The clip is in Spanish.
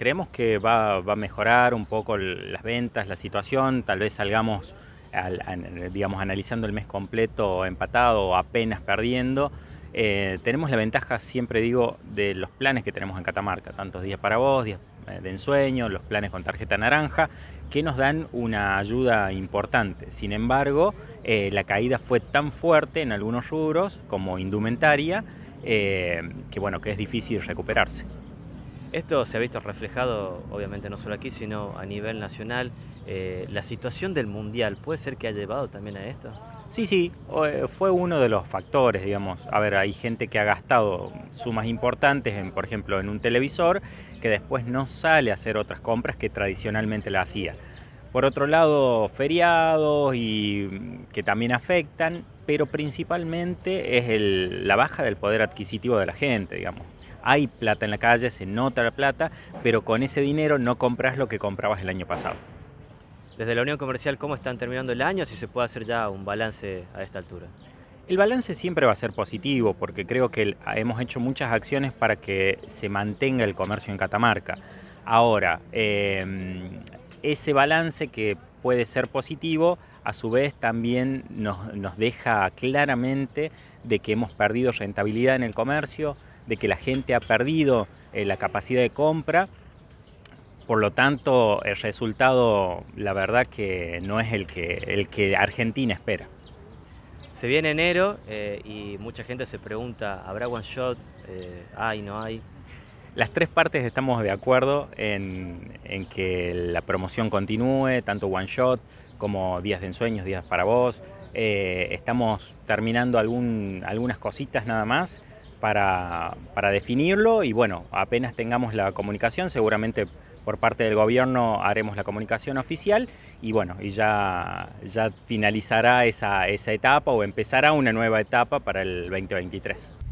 Creemos que va, a mejorar un poco las ventas, la situación, tal vez salgamos, digamos, analizando el mes completo empatado o apenas perdiendo. Eh, tenemos la ventaja, siempre digo, de los planes que tenemos en Catamarca, tantos días para vos, días eh, de ensueño, los planes con tarjeta naranja, que nos dan una ayuda importante. Sin embargo, eh, la caída fue tan fuerte en algunos rubros como indumentaria, que bueno, que es difícil recuperarse. Esto se ha visto reflejado, obviamente, no solo aquí, sino a nivel nacional. Eh, ¿La situación del Mundial puede ser que ha llevado también a esto? Sí, sí, eh, fue uno de los factores, digamos. A ver, hay gente que ha gastado sumas importantes, por ejemplo, en un televisor, que después no sale a hacer otras compras que tradicionalmente la hacía. Por otro lado, feriados y mm, que también afectan, pero principalmente es la baja del poder adquisitivo de la gente, digamos. Hay plata en la calle, se nota la plata, pero con ese dinero no compras lo que comprabas el año pasado. Desde la Unión Comercial, ¿cómo están terminando el año? Si se puede hacer ya un balance a esta altura. El balance siempre va a ser positivo porque creo que ah, hemos hecho muchas acciones para que se mantenga el comercio en Catamarca. Ahora, em, ese balance que puede ser positivo, a su vez también nos, deja claramente de que hemos perdido rentabilidad en el comercio, de que la gente ha perdido eh, la capacidad de compra. Por lo tanto, el resultado, la verdad que no es el que, el que Argentina espera. Se viene enero eh, y mucha gente se pregunta, ¿habrá one shot? Eh, ¿Hay, no hay? Las tres partes estamos de acuerdo en, que la promoción continúe, tanto One Shot como Días de Ensueños, Días para Vos. Eh, estamos terminando algunas cositas nada más para, definirlo y bueno, apenas tengamos la comunicación, seguramente por parte del gobierno haremos la comunicación oficial y bueno, y ya, finalizará esa etapa o empezará una nueva etapa para el 2023.